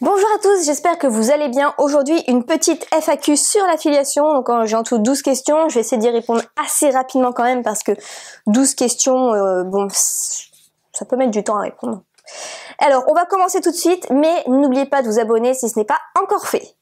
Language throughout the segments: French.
Bonjour à tous, j'espère que vous allez bien. Aujourd'hui, une petite FAQ sur l'affiliation. Donc j'ai en tout 12 questions, je vais essayer d'y répondre assez rapidement quand même parce que 12 questions, euh, bon, ça peut mettre du temps à répondre. Alors, on va commencer tout de suite, mais n'oubliez pas de vous abonner si ce n'est pas encore fait.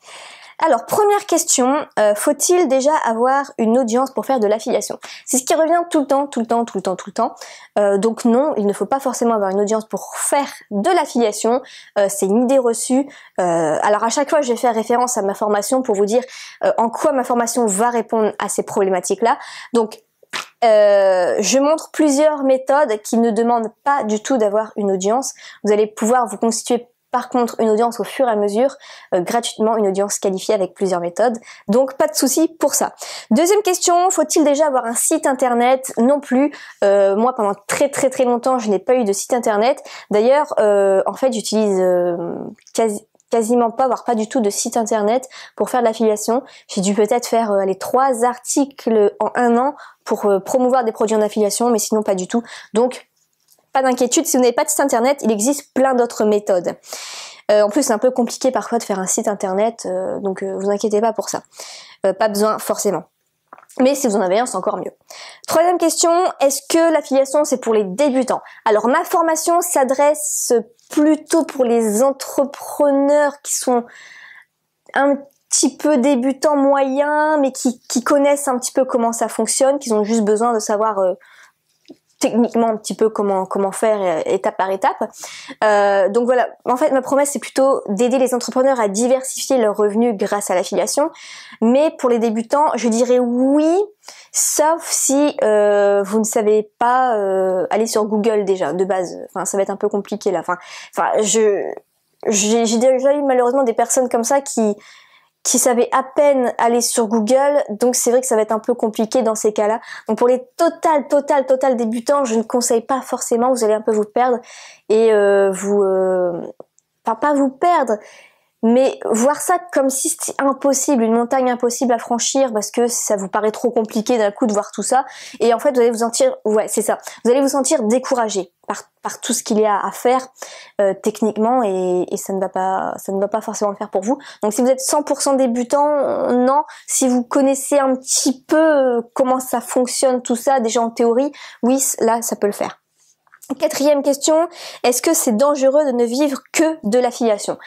Alors, première question, euh, faut-il déjà avoir une audience pour faire de l'affiliation C'est ce qui revient tout le temps, tout le temps, tout le temps, tout le temps. Euh, donc non, il ne faut pas forcément avoir une audience pour faire de l'affiliation. Euh, c'est une idée reçue. alors à chaque fois, je vais faire référence à ma formation pour vous dire en quoi ma formation va répondre à ces problématiques-là. Donc je montre plusieurs méthodes qui ne demandent pas du tout d'avoir une audience. Vous allez pouvoir vous constituer par contre, une audience au fur et à mesure, euh, gratuitement, une audience qualifiée avec plusieurs méthodes. Donc pas de souci pour ça. Deuxième question, faut-il déjà avoir un site internet Non plus. Euh, moi, pendant très très très longtemps, je n'ai pas eu de site internet. D'ailleurs, euh, en fait, j'utilise quasiment pas, voire pas du tout de site internet pour faire de l'affiliation. J'ai dû peut-être faire les trois articles en un an pour promouvoir des produits en affiliation, mais sinon pas du tout. Donc pas d'inquiétude, si vous n'avez pas de site internet, il existe plein d'autres méthodes. Euh, en plus, c'est un peu compliqué parfois de faire un site internet, euh, donc euh, vous inquiétez pas pour ça. pas besoin forcément. Mais si vous en avez un, c'est encore mieux. Troisième question, est-ce que l'affiliation c'est pour les débutants Alors ma formation s'adresse plutôt pour les entrepreneurs qui sont un petit peu débutants moyens, mais qui, qui connaissent un petit peu comment ça fonctionne, qui ont juste besoin de savoir techniquement un petit peu comment comment faire euh, étape par étape. Euh, donc voilà, en fait ma promesse c'est plutôt d'aider les entrepreneurs à diversifier leurs revenus grâce à l'affiliation. Mais pour les débutants, je dirais oui, sauf si euh, vous ne savez pas aller sur Google déjà de base. Enfin ça va être un peu compliqué là. Enfin, enfin je j'ai déjà eu malheureusement des personnes comme ça qui qui savaient à peine aller sur Google, donc c'est vrai que ça va être un peu compliqué dans ces cas-là. Donc pour les total, total, total débutants, je ne conseille pas forcément, vous allez un peu vous perdre et euh, vous... Euh, enfin pas vous perdre, mais voir ça comme si c'était impossible, une montagne impossible à franchir parce que ça vous paraît trop compliqué d'un coup de voir tout ça. Et en fait, vous allez vous sentir, ouais, c'est ça. Vous allez vous sentir découragé par, tout ce qu'il y a à faire euh, techniquement et, et, ça ne va pas, ça ne va pas forcément le faire pour vous. Donc si vous êtes 100% débutant, non. Si vous connaissez un petit peu euh, comment ça fonctionne tout ça déjà en théorie, oui, là, ça peut le faire. Quatrième question, est-ce que c'est dangereux de ne vivre que de l'affiliation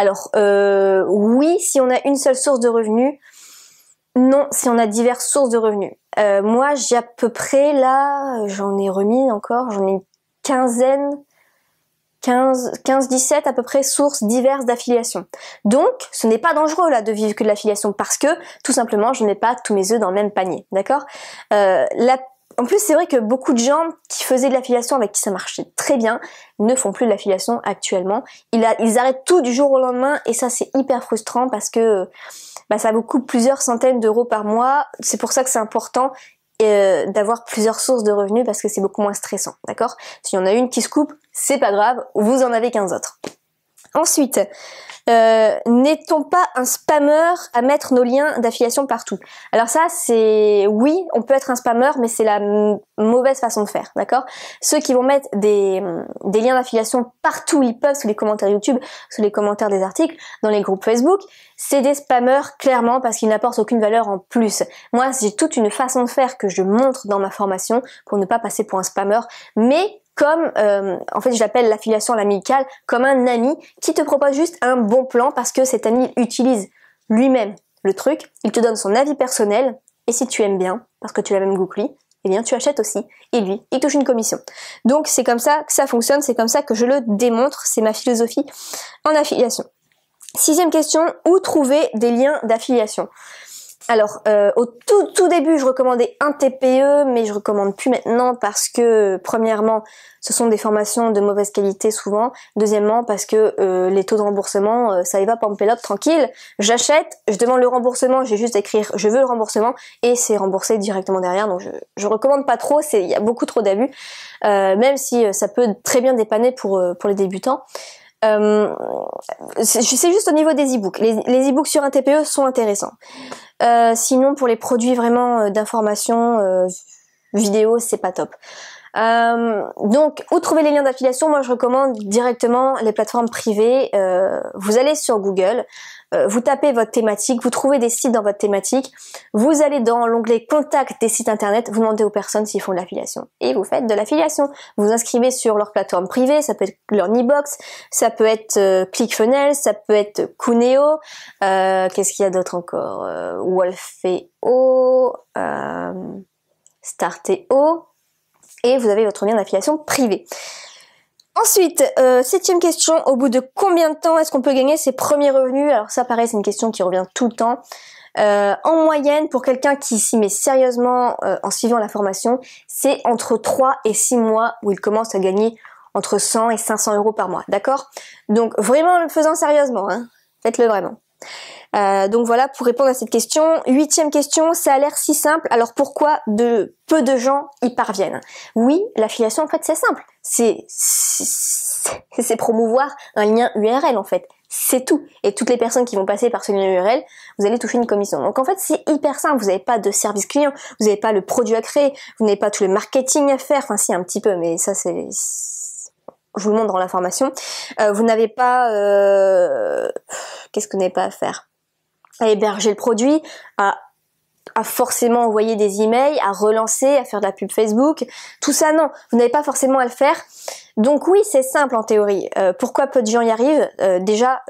alors euh, oui, si on a une seule source de revenus, non, si on a diverses sources de revenus. Euh, moi, j'ai à peu près là, j'en ai remis encore, j'en ai une quinzaine, 15, 17 à peu près sources diverses d'affiliation. Donc, ce n'est pas dangereux là de vivre que de l'affiliation parce que tout simplement, je ne mets pas tous mes œufs dans le même panier, d'accord euh, en plus, c'est vrai que beaucoup de gens qui faisaient de l'affiliation avec qui ça marchait très bien ne font plus de l'affiliation actuellement. Ils, ils, arrêtent tout du jour au lendemain et ça c'est hyper frustrant parce que bah, ça vous coupe plusieurs centaines d'euros par mois. C'est pour ça que c'est important euh, d'avoir plusieurs sources de revenus parce que c'est beaucoup moins stressant, d'accord S'il y en a une qui se coupe, c'est pas grave, vous en avez 15 autres. Ensuite, euh, n'est-on pas un spammeur à mettre nos liens d'affiliation partout Alors ça, c'est oui, on peut être un spammeur mais c'est la mauvaise façon de faire, d'accord Ceux qui vont mettre des, mm, liens d'affiliation partout ils peuvent, sous les commentaires YouTube, sous les commentaires des articles, dans les groupes Facebook, c'est des spammeurs clairement parce qu'ils n'apportent aucune valeur en plus. Moi, j'ai toute une façon de faire que je montre dans ma formation pour ne pas passer pour un spammeur mais comme, euh, en fait, j'appelle l'affiliation à l'amicale comme un ami qui te propose juste un bon plan parce que cet ami utilise lui-même le truc, il te donne son avis personnel, et si tu aimes bien, parce que tu l'as même goût eh bien tu achètes aussi, et lui, il touche une commission. Donc c'est comme ça que ça fonctionne, c'est comme ça que je le démontre, c'est ma philosophie en affiliation. Sixième question, où trouver des liens d'affiliation alors, au tout, tout début, je recommandais un TPE, mais je recommande plus maintenant parce que, premièrement, ce sont des formations de mauvaise qualité souvent. Deuxièmement, parce que les taux de remboursement, ça y va, pélote tranquille. J'achète, je demande le remboursement, j'ai juste à écrire « je veux le remboursement » et c'est remboursé directement derrière. Donc, je, je recommande pas trop, il y a beaucoup trop d'abus, même si ça peut très bien dépanner pour, pour les débutants. Euh, c'est juste au niveau des e-books. Les, e-books sur un TPE sont intéressants. Euh, sinon, pour les produits vraiment euh, d'information euh, vidéo, c'est pas top. donc, où trouver les liens d'affiliation Moi, je recommande directement les plateformes privées. vous allez sur Google, euh, vous tapez votre thématique, vous trouvez des sites dans votre thématique, vous allez dans l'onglet contact des sites internet, vous demandez aux personnes s'ils font de l'affiliation et vous faites de l'affiliation. Vous inscrivez sur leur plateforme privée, ça peut être leur e-box, ça peut être euh, ClickFunnels, ça peut être Cuneo, euh, qu'est-ce qu'il y a d'autre encore Wolfeo, Starteo et vous avez votre lien d'affiliation privé. Ensuite, euh, septième question, au bout de combien de temps est-ce qu'on peut gagner ses premiers revenus Alors ça paraît, c'est une question qui revient tout le temps. Euh, en moyenne, pour quelqu'un qui s'y met sérieusement euh, en suivant la formation, c'est entre 3 et 6 mois où il commence à gagner entre 100 et 500 euros par mois, d'accord Donc vraiment en le faisant sérieusement, hein. faites-le vraiment. Euh, donc voilà pour répondre à cette question. Huitième question, ça a l'air si simple, alors pourquoi de peu de gens y parviennent Oui, l'affiliation en fait c'est simple, c'est c'est promouvoir un lien URL en fait. C'est tout. Et toutes les personnes qui vont passer par ce lien URL, vous allez toucher une commission. Donc en fait, c'est hyper simple. Vous n'avez pas de service client, vous n'avez pas le produit à créer, vous n'avez pas tout le marketing à faire. Enfin, si un petit peu, mais ça c'est je vous le montre dans la formation, euh, vous n'avez pas... Euh, qu'est-ce que vous n'avez pas à faire À héberger le produit, à, à, forcément envoyer des emails, à relancer, à faire de la pub Facebook. Tout ça, non. Vous n'avez pas forcément à le faire. Donc oui, c'est simple en théorie. Euh, pourquoi peu de gens y arrivent Déjà,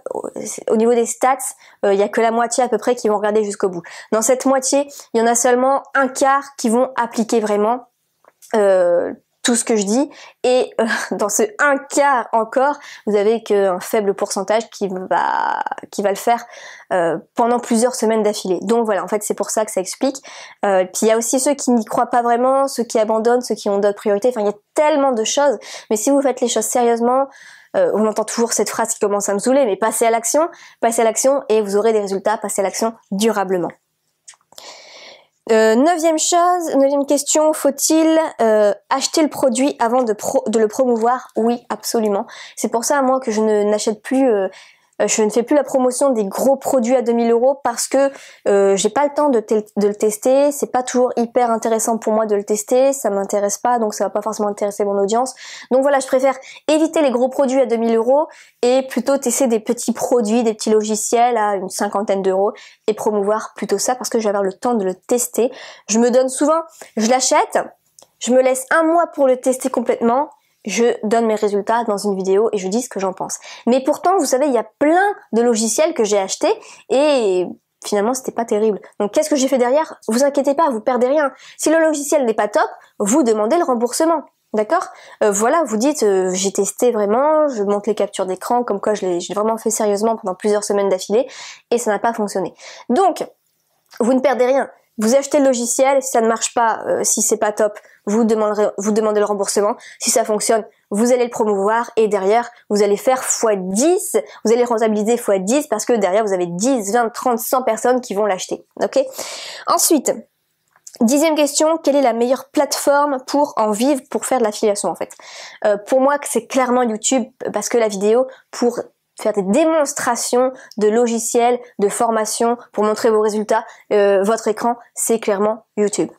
au niveau des stats, il n'y a que la moitié à peu près qui vont regarder jusqu'au bout. Dans cette moitié, il y en a seulement un quart qui vont appliquer vraiment euh, tout ce que je dis. Et euh, dans ce un quart encore, vous avez qu'un faible pourcentage qui va, qui va le faire euh, pendant plusieurs semaines d'affilée. Donc voilà, en fait c'est pour ça que ça explique. Euh, puis il y a aussi ceux qui n'y croient pas vraiment, ceux qui abandonnent, ceux qui ont d'autres priorités. Enfin, il y a tellement de choses. Mais si vous faites les choses sérieusement, euh, on entend toujours cette phrase qui commence à me saouler, mais passez à l'action, passez à l'action et vous aurez des résultats, passez à l'action durablement. Euh, neuvième chose, neuvième question, faut-il euh, acheter le produit avant de, de le promouvoir Oui, absolument. C'est pour ça, moi, que je n'achète plus euh, euh, je ne fais plus la promotion des gros produits à 2000 euros parce que euh, j'ai pas le temps de, de le tester, c'est pas toujours hyper intéressant pour moi de le tester, ça m'intéresse pas, donc ça va pas forcément intéresser mon audience. Donc voilà, je préfère éviter les gros produits à 2000 euros et plutôt tester des petits produits, des petits logiciels à une cinquantaine d'euros et promouvoir plutôt ça parce que je vais avoir le temps de le tester. Je me donne souvent, je l'achète, je me laisse un mois pour le tester complètement, je donne mes résultats dans une vidéo et je dis ce que j'en pense. Mais pourtant, vous savez, il y a plein de logiciels que j'ai achetés et finalement c'était pas terrible. Donc qu'est-ce que j'ai fait derrière Vous inquiétez pas, vous perdez rien. Si le logiciel n'est pas top, vous demandez le remboursement. D'accord euh, Voilà, vous dites euh, j'ai testé vraiment, je monte les captures d'écran, comme quoi je l'ai vraiment fait sérieusement pendant plusieurs semaines d'affilée et ça n'a pas fonctionné. Donc, vous ne perdez rien. Vous achetez le logiciel, si ça ne marche pas, euh, si c'est pas top, vous demanderez, vous demandez le remboursement. Si ça fonctionne, vous allez le promouvoir et derrière, vous allez faire x10, vous allez rentabiliser x10 parce que derrière, vous avez 10, 20, 30, 100 personnes qui vont l'acheter. Ok Ensuite, Dixième question, quelle est la meilleure plateforme pour en vivre, pour faire de l'affiliation en fait euh, Pour moi, c'est clairement YouTube parce que la vidéo, pour faire des démonstrations de logiciels, de formations pour montrer vos résultats, euh, votre écran, c'est clairement YouTube.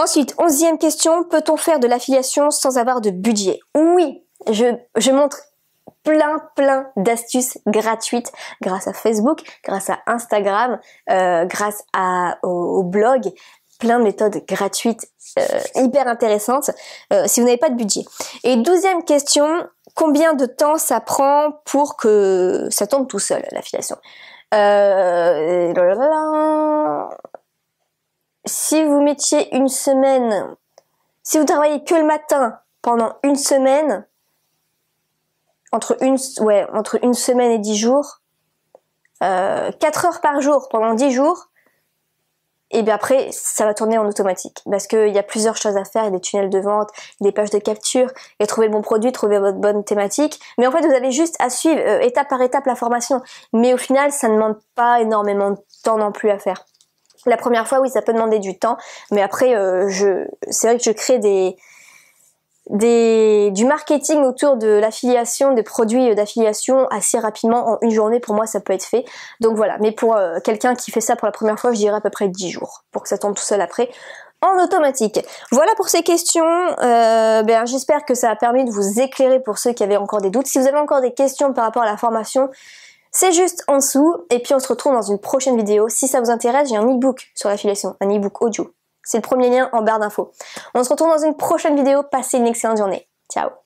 Ensuite, onzième question, peut-on faire de l'affiliation sans avoir de budget Oui, je, montre plein plein d'astuces gratuites grâce à Facebook, grâce à Instagram, euh, grâce au, blog, plein de méthodes gratuites euh, hyper intéressantes si vous n'avez pas de budget. Et douzième question, combien de temps ça prend pour que ça tombe tout seul, l'affiliation euh, Si vous mettiez une semaine, si vous travaillez que le matin pendant une semaine, entre une, entre une semaine et dix jours, euh, quatre heures par jour pendant dix jours, et bien après, ça va tourner en automatique parce qu'il y a plusieurs choses à faire, il y a des tunnels de vente, des pages de capture, Et trouver le bon produit, trouver votre bonne thématique. Mais en fait, vous avez juste à suivre euh, étape par étape la formation. Mais au final, ça ne demande pas énormément de temps non plus à faire. La première fois, oui, ça peut demander du temps, mais après, euh, je, c'est vrai que je crée des, des, du marketing autour de l'affiliation, des produits euh, d'affiliation assez rapidement en une journée pour moi ça peut être fait. Donc voilà, mais pour euh, quelqu'un qui fait ça pour la première fois, je dirais à peu près 10 jours pour que ça tombe tout seul après en automatique. Voilà pour ces questions. Euh, ben, J'espère que ça a permis de vous éclairer pour ceux qui avaient encore des doutes. Si vous avez encore des questions par rapport à la formation, c'est juste en dessous. Et puis on se retrouve dans une prochaine vidéo. Si ça vous intéresse, j'ai un e-book sur l'affiliation, un e-book audio c'est le premier lien en barre d'infos. On se retrouve dans une prochaine vidéo. Passez une excellente journée. Ciao